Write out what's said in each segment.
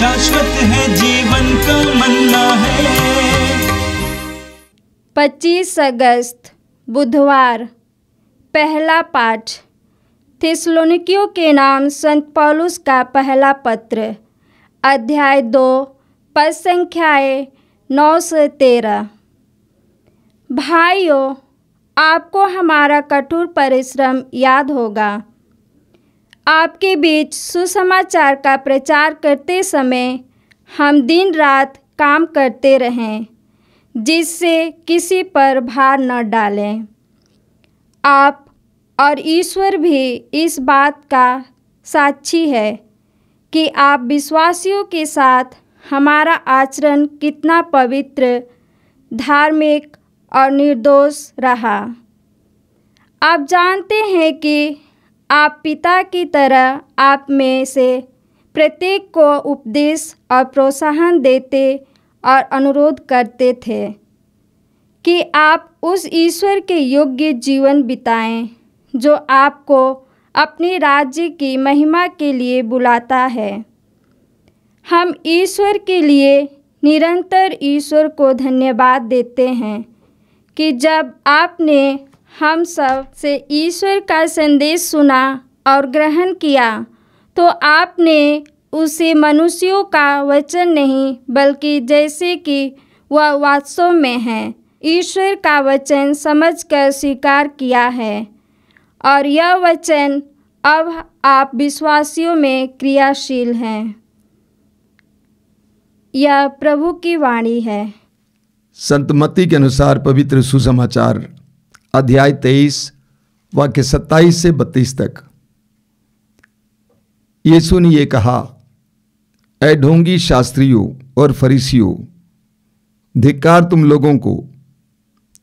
शाश्वत है जीवन का मन्ना है 25 अगस्त बुधवार पहला पाठ थिसलोनिकियों के नाम संत पौलुस का पहला पत्र अध्याय दो पद संख्याएँ नौ से तेरह भाइयों आपको हमारा कठोर परिश्रम याद होगा आपके बीच सुसमाचार का प्रचार करते समय हम दिन रात काम करते रहें जिससे किसी पर भार न डालें आप और ईश्वर भी इस बात का साक्षी है कि आप विश्वासियों के साथ हमारा आचरण कितना पवित्र धार्मिक और निर्दोष रहा आप जानते हैं कि आप पिता की तरह आप में से प्रत्येक को उपदेश और प्रोत्साहन देते और अनुरोध करते थे कि आप उस ईश्वर के योग्य जीवन बिताएं जो आपको अपने राज्य की महिमा के लिए बुलाता है हम ईश्वर के लिए निरंतर ईश्वर को धन्यवाद देते हैं कि जब आपने हम सब से ईश्वर का संदेश सुना और ग्रहण किया तो आपने उसे मनुष्यों का वचन नहीं बल्कि जैसे कि वह वास्तव में है ईश्वर का वचन समझकर स्वीकार किया है और यह वचन अब आप विश्वासियों में क्रियाशील हैं यह प्रभु की वाणी है संतमति के अनुसार पवित्र सुसमाचार अध्याय तेईस वाक्य सत्ताईस से बत्तीस तक यीशु ने यह कहा ऐ ढोंगी शास्त्रियों और फरीसियों धिक्कार तुम लोगों को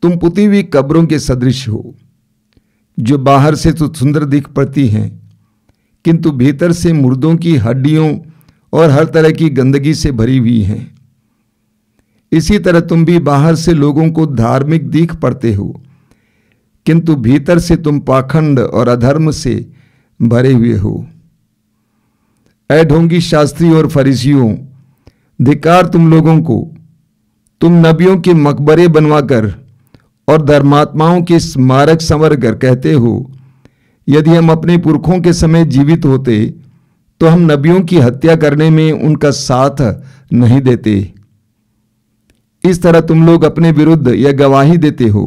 तुम पुती हुई कब्रों के सदृश हो जो बाहर से तो सुंदर दिख पड़ती हैं किंतु भीतर से मुर्दों की हड्डियों और हर तरह की गंदगी से भरी हुई हैं इसी तरह तुम भी बाहर से लोगों को धार्मिक दिख पड़ते हो किंतु भीतर से तुम पाखंड और अधर्म से भरे हुए हो ऐ ढोंगी शास्त्री और फरीसियों धिकार तुम लोगों को तुम नबियों के मकबरे बनवाकर और धर्मात्माओं के स्मारक संवर कर कहते हो यदि हम अपने पुरखों के समय जीवित होते तो हम नबियों की हत्या करने में उनका साथ नहीं देते इस तरह तुम लोग अपने विरुद्ध यह गवाही देते हो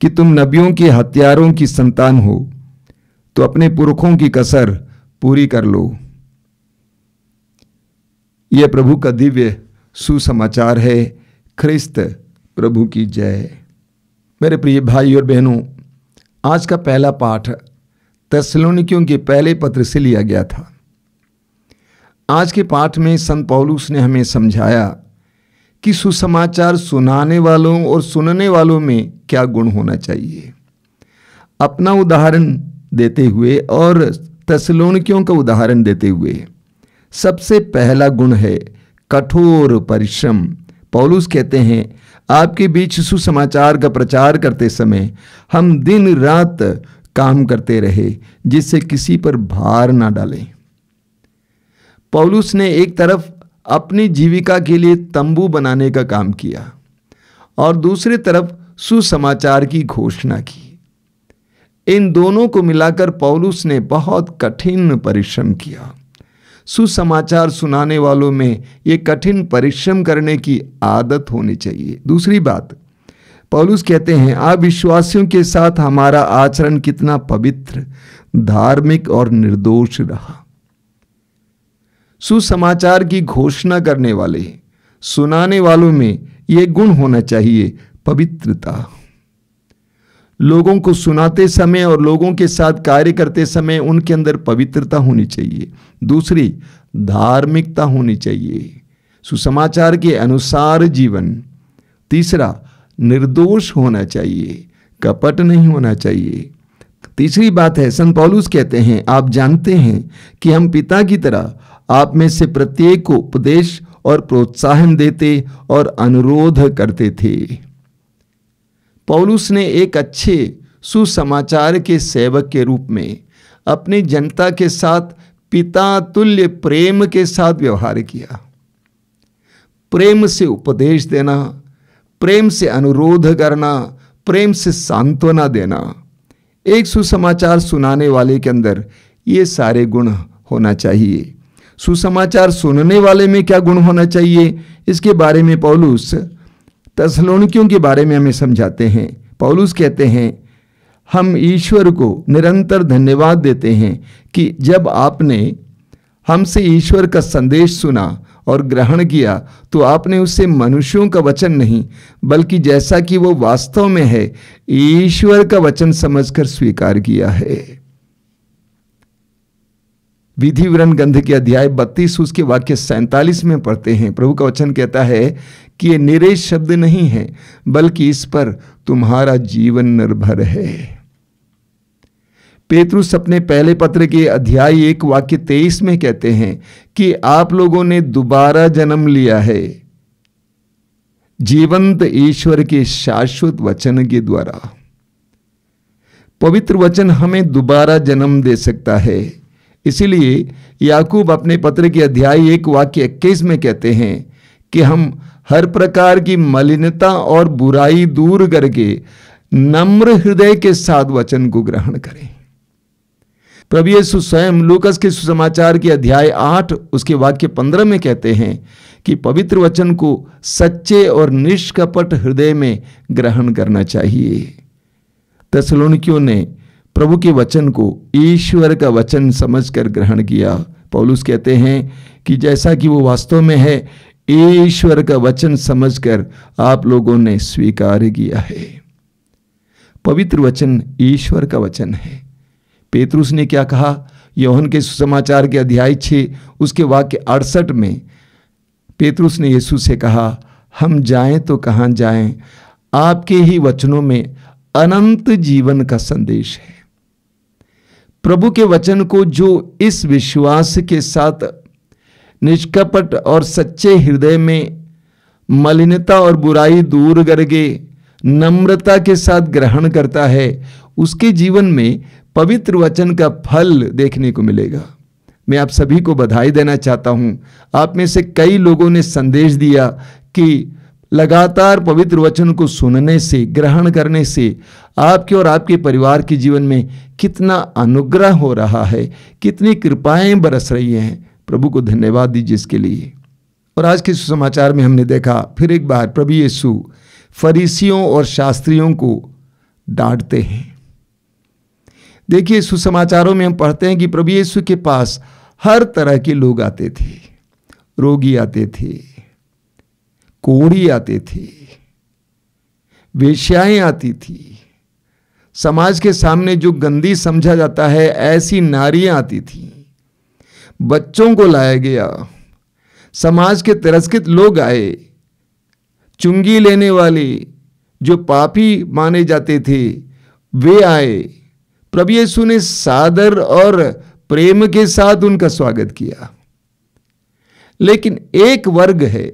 कि तुम नबियों के हथियारों की संतान हो तो अपने पुरखों की कसर पूरी कर लो यह प्रभु का दिव्य सुसमाचार है ख्रिस्त प्रभु की जय मेरे प्रिय भाई और बहनों आज का पहला पाठ तस्लोनिकियों के पहले पत्र से लिया गया था आज के पाठ में संत पौलूस ने हमें समझाया कि सुसमाचार सुनाने वालों और सुनने वालों में क्या गुण होना चाहिए अपना उदाहरण देते हुए और तसलोनकियों का उदाहरण देते हुए सबसे पहला गुण है कठोर परिश्रम पौलुस कहते हैं आपके बीच सुसमाचार का प्रचार करते समय हम दिन रात काम करते रहे जिससे किसी पर भार ना डालें पौलुस ने एक तरफ अपनी जीविका के लिए तंबू बनाने का काम किया और दूसरी तरफ सुसमाचार की घोषणा की इन दोनों को मिलाकर पौलुस ने बहुत कठिन परिश्रम किया सुसमाचार सुनाने वालों में ये कठिन परिश्रम करने की आदत होनी चाहिए दूसरी बात पौलुस कहते हैं अविश्वासियों के साथ हमारा आचरण कितना पवित्र धार्मिक और निर्दोष रहा सुसमाचार की घोषणा करने वाले सुनाने वालों में यह गुण होना चाहिए पवित्रता लोगों को सुनाते समय और लोगों के साथ कार्य करते समय उनके अंदर पवित्रता होनी चाहिए दूसरी धार्मिकता होनी चाहिए सुसमाचार के अनुसार जीवन तीसरा निर्दोष होना चाहिए कपट नहीं होना चाहिए तीसरी बात है संत पौलुस कहते हैं आप जानते हैं कि हम पिता की तरह आप में से प्रत्येक को उपदेश और प्रोत्साहन देते और अनुरोध करते थे पौलुस ने एक अच्छे सुसमाचार के सेवक के रूप में अपनी जनता के साथ पिता तुल्य प्रेम के साथ व्यवहार किया प्रेम से उपदेश देना प्रेम से अनुरोध करना प्रेम से सांत्वना देना एक सुसमाचार सुनाने वाले के अंदर ये सारे गुण होना चाहिए सुसमाचार सुनने वाले में क्या गुण होना चाहिए इसके बारे में पौलूस तसलोनिकियों के बारे में हमें समझाते हैं पौलुस कहते हैं हम ईश्वर को निरंतर धन्यवाद देते हैं कि जब आपने हमसे ईश्वर का संदेश सुना और ग्रहण किया तो आपने उससे मनुष्यों का वचन नहीं बल्कि जैसा कि वो वास्तव में है ईश्वर का वचन समझकर स्वीकार किया है विधि विवरण गंध के अध्याय बत्तीस उसके वाक्य सैंतालीस में पढ़ते हैं प्रभु का वचन कहता है कि ये निरे शब्द नहीं है बल्कि इस पर तुम्हारा जीवन निर्भर है पेतरुस अपने पहले पत्र के अध्याय एक वाक्य तेईस में कहते हैं कि आप लोगों ने दोबारा जन्म लिया है जीवंत ईश्वर के शाश्वत वचन के द्वारा पवित्र वचन हमें दोबारा जन्म दे सकता है इसीलिए याकूब अपने पत्र के अध्याय एक वाक्य इक्कीस में कहते हैं कि हम हर प्रकार की मलिनता और बुराई दूर करके नम्र हृदय के साथ वचन को ग्रहण करें प्रभु यीशु स्वयं लूकस के सुसमाचार के अध्याय आठ उसके वाक्य पंद्रह में कहते हैं कि पवित्र वचन को सच्चे और निष्कपट हृदय में ग्रहण करना चाहिए तसलोनिकियों ने प्रभु के वचन को ईश्वर का वचन समझकर ग्रहण किया पौलुस कहते हैं कि जैसा कि वो वास्तव में है ईश्वर का वचन समझकर आप लोगों ने स्वीकार किया है पवित्र वचन ईश्वर का वचन है पेतरुस ने क्या कहा यौहन के सुसमाचार के अध्याय छे उसके वाक्य अड़सठ में पेतरुस ने यीशु से कहा हम जाएं तो कहां जाएं आपके ही वचनों में अनंत जीवन का संदेश है प्रभु के वचन को जो इस विश्वास के साथ निष्कपट और सच्चे हृदय में मलिनता और बुराई दूर करके नम्रता के साथ ग्रहण करता है उसके जीवन में पवित्र वचन का फल देखने को मिलेगा मैं आप सभी को बधाई देना चाहता हूँ आप में से कई लोगों ने संदेश दिया कि लगातार पवित्र वचन को सुनने से ग्रहण करने से आपके और आपके परिवार के जीवन में कितना अनुग्रह हो रहा है कितनी कृपाएं बरस रही हैं प्रभु को धन्यवाद दीजिए इसके लिए और आज के सुसमाचार में हमने देखा फिर एक बार प्रभु यीशु फरीसियों और शास्त्रियों को डांटते हैं देखिए सुसमाचारों में हम पढ़ते हैं कि प्रभु यीशु के पास हर तरह के लोग आते थे रोगी आते थे कोड़ी आते थे वेश्याएं आती थी समाज के सामने जो गंदी समझा जाता है ऐसी नारियां आती थी बच्चों को लाया गया समाज के तिरस्कृत लोग आए चुंगी लेने वाले जो पापी माने जाते थे वे आए प्रभु यीशु ने सादर और प्रेम के साथ उनका स्वागत किया लेकिन एक वर्ग है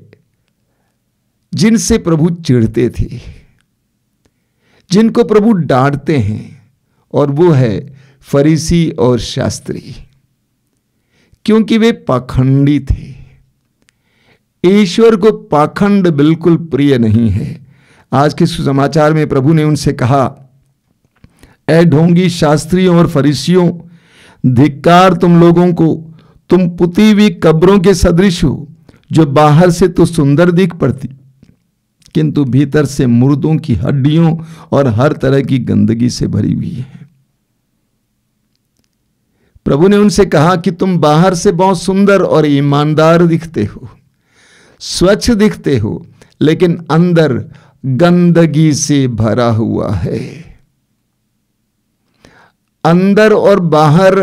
जिनसे प्रभु चिढ़ते थे जिनको प्रभु डांटते हैं और वो है फरीसी और शास्त्री क्योंकि वे पाखंडी थे ईश्वर को पाखंड बिल्कुल प्रिय नहीं है आज के सुसमाचार में प्रभु ने उनसे कहा ए ढोंगी शास्त्रियों और फरीसियों धिक्कार तुम लोगों को तुम पुती हुई कब्रों के सदृश हो जो बाहर से तो सुंदर दिख पड़ती किंतु भीतर से मुर्दों की हड्डियों और हर तरह की गंदगी से भरी हुई है प्रभु ने उनसे कहा कि तुम बाहर से बहुत सुंदर और ईमानदार दिखते हो स्वच्छ दिखते हो लेकिन अंदर गंदगी से भरा हुआ है अंदर और बाहर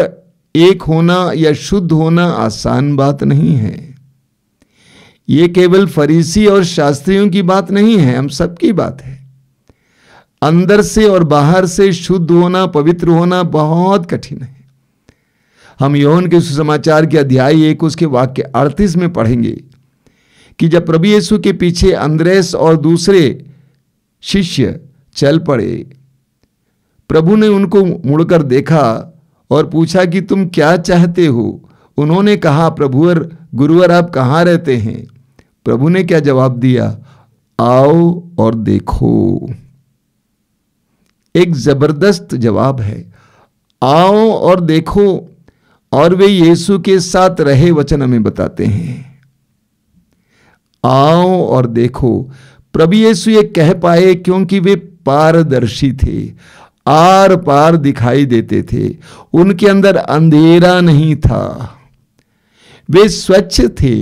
एक होना या शुद्ध होना आसान बात नहीं है ये केवल फरीसी और शास्त्रियों की बात नहीं है हम सबकी बात है अंदर से और बाहर से शुद्ध होना पवित्र होना बहुत कठिन है हम यौन के सुसमाचार के अध्याय एक उसके वाक्य अड़तीस में पढ़ेंगे कि जब प्रभु येसु के पीछे अंद्रेस और दूसरे शिष्य चल पड़े प्रभु ने उनको मुड़कर देखा और पूछा कि तुम क्या चाहते हो उन्होंने कहा प्रभुअर गुरुवर आप कहाँ रहते हैं प्रभु ने क्या जवाब दिया आओ और देखो एक जबरदस्त जवाब है आओ और देखो और वे यीशु के साथ रहे वचन हमें बताते हैं आओ और देखो प्रभु यीशु ये कह पाए क्योंकि वे पारदर्शी थे आर पार दिखाई देते थे उनके अंदर अंधेरा नहीं था वे स्वच्छ थे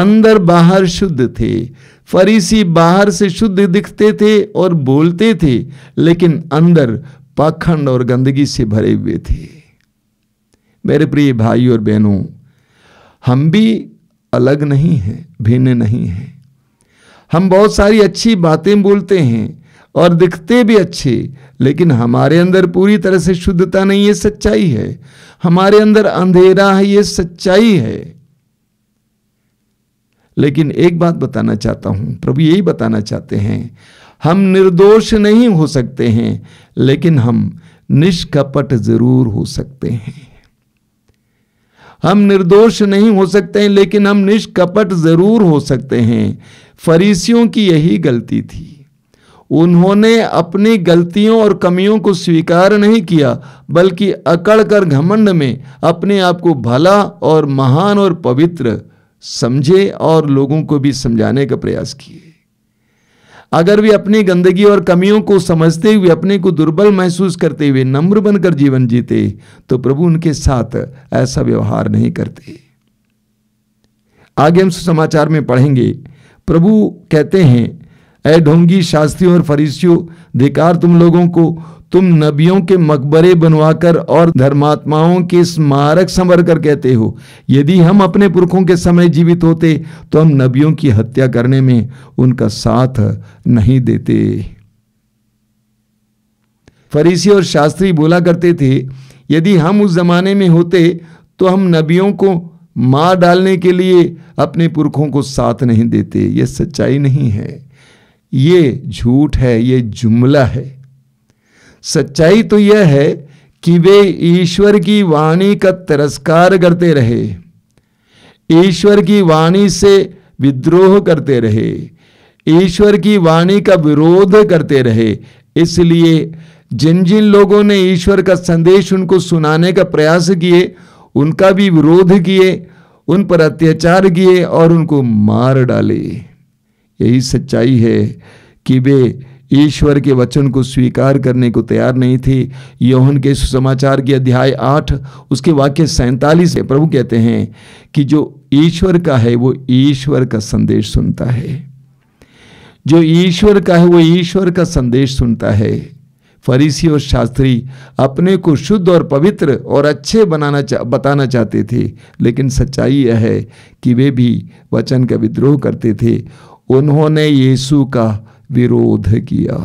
अंदर बाहर शुद्ध थे फरीसी बाहर से शुद्ध दिखते थे और बोलते थे लेकिन अंदर पाखंड और गंदगी से भरे हुए थे मेरे प्रिय भाई और बहनों हम भी अलग नहीं हैं भिन्न नहीं हैं हम बहुत सारी अच्छी बातें बोलते हैं और दिखते भी अच्छे लेकिन हमारे अंदर पूरी तरह से शुद्धता नहीं ये सच्चाई है हमारे अंदर अंधेरा है ये सच्चाई है लेकिन एक बात बताना चाहता हूं प्रभु यही बताना चाहते हैं हम निर्दोष नहीं हो सकते हैं लेकिन हम निष्कपट जरूर हो सकते हैं हम निर्दोष नहीं हो सकते हैं लेकिन हम निष्कपट जरूर हो सकते हैं फरीसियों की यही गलती थी उन्होंने अपनी गलतियों और कमियों को स्वीकार नहीं किया बल्कि अकड़ कर घमंड में अपने आप को भला और महान और पवित्र समझे और लोगों को भी समझाने का प्रयास किए अगर वे अपनी गंदगी और कमियों को समझते हुए अपने को दुर्बल महसूस करते हुए नम्र बनकर जीवन जीते तो प्रभु उनके साथ ऐसा व्यवहार नहीं करते आगे हम समाचार में पढ़ेंगे प्रभु कहते हैं ए ढोंगी शास्त्रियों और फरीसियों धिकार तुम लोगों को तुम नबियों के मकबरे बनवाकर और धर्मात्माओं के स्मारक संवर कर कहते हो यदि हम अपने पुरखों के समय जीवित होते तो हम नबियों की हत्या करने में उनका साथ नहीं देते फरीसी और शास्त्री बोला करते थे यदि हम उस जमाने में होते तो हम नबियों को मार डालने के लिए अपने पुरखों को साथ नहीं देते ये सच्चाई नहीं है ये झूठ है ये जुमला है सच्चाई तो यह है कि वे ईश्वर की वाणी का तिरस्कार करते रहे ईश्वर की वाणी से विद्रोह करते रहे ईश्वर की वाणी का विरोध करते रहे इसलिए जिन जिन लोगों ने ईश्वर का संदेश उनको सुनाने का प्रयास किए उनका भी विरोध किए उन पर अत्याचार किए और उनको मार डाले यही सच्चाई है कि वे ईश्वर के वचन को स्वीकार करने को तैयार नहीं थे यौहन के सुसमाचार के अध्याय आठ उसके वाक्य सैंतालीस है प्रभु कहते हैं कि जो ईश्वर का है वो ईश्वर का संदेश सुनता है जो ईश्वर का है वो ईश्वर का संदेश सुनता है फरीसी और शास्त्री अपने को शुद्ध और पवित्र और अच्छे बनाना चा, बताना चाहते थे लेकिन सच्चाई यह है कि वे भी वचन का विद्रोह करते थे उन्होंने यीशु का विरोध किया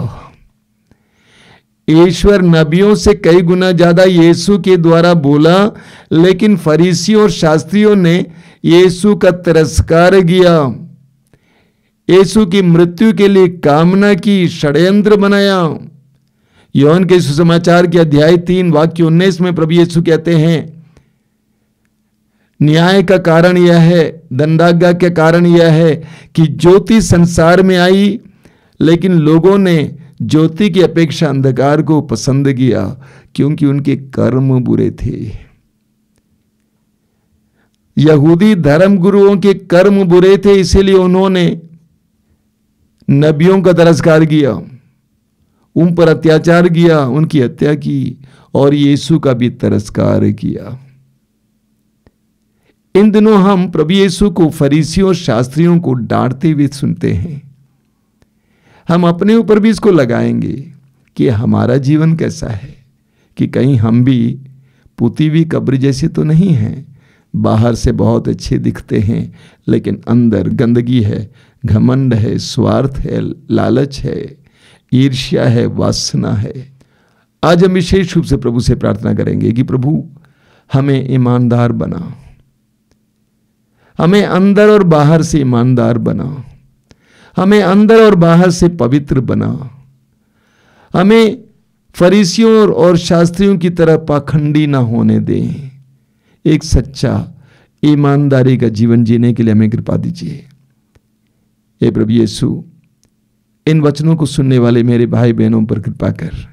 ईश्वर नबियों से कई गुना ज्यादा यीशु के द्वारा बोला लेकिन फरीसियों और शास्त्रियों ने यीशु का तिरस्कार किया यीशु की मृत्यु के लिए कामना की षड्यंत्र बनाया यौन के सुसमाचार के अध्याय तीन वाक्य उन्नीस में प्रभु यीशु कहते हैं न्याय का कारण यह है दंडाज्ञा के कारण यह है कि ज्योति संसार में आई लेकिन लोगों ने ज्योति की अपेक्षा अंधकार को पसंद किया क्योंकि उनके कर्म बुरे थे यहूदी धर्म गुरुओं के कर्म बुरे थे इसीलिए उन्होंने नबियों का तरस्कार किया उन पर अत्याचार किया उनकी हत्या की और यीशु का भी तरस्कार किया इन दिनों हम प्रभु यीशु को फरीसियों शास्त्रियों को डांटते हुए सुनते हैं हम अपने ऊपर भी इसको लगाएंगे कि हमारा जीवन कैसा है कि कहीं हम भी पुती हुई कब्र जैसे तो नहीं हैं बाहर से बहुत अच्छे दिखते हैं लेकिन अंदर गंदगी है घमंड है स्वार्थ है लालच है ईर्ष्या है वासना है आज हम विशेष रूप से प्रभु से प्रार्थना करेंगे कि प्रभु हमें ईमानदार बना हमें अंदर और बाहर से ईमानदार बना हमें अंदर और बाहर से पवित्र बना हमें फरीसियों और शास्त्रियों की तरह पाखंडी ना होने दें एक सच्चा ईमानदारी का जीवन जीने के लिए हमें कृपा दीजिए हे प्रभु यीशु इन वचनों को सुनने वाले मेरे भाई बहनों पर कृपा कर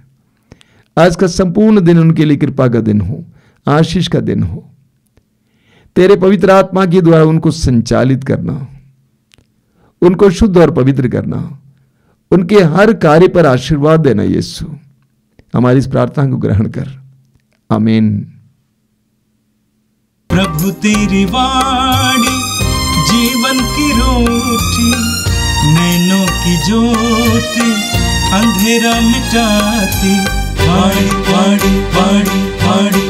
आज का संपूर्ण दिन उनके लिए कृपा का दिन हो आशीष का दिन हो तेरे पवित्र आत्मा के द्वारा उनको संचालित करना उनको शुद्ध और पवित्र करना उनके हर कार्य पर आशीर्वाद देना यीशु हमारी इस प्रार्थना को ग्रहण कर अमीन प्रभु तेरी वाणी जीवन की रोटी नैनो की ज्योति अंधेरा मिटाती पाड़ी पाड़ी पाड़ी पाड़ी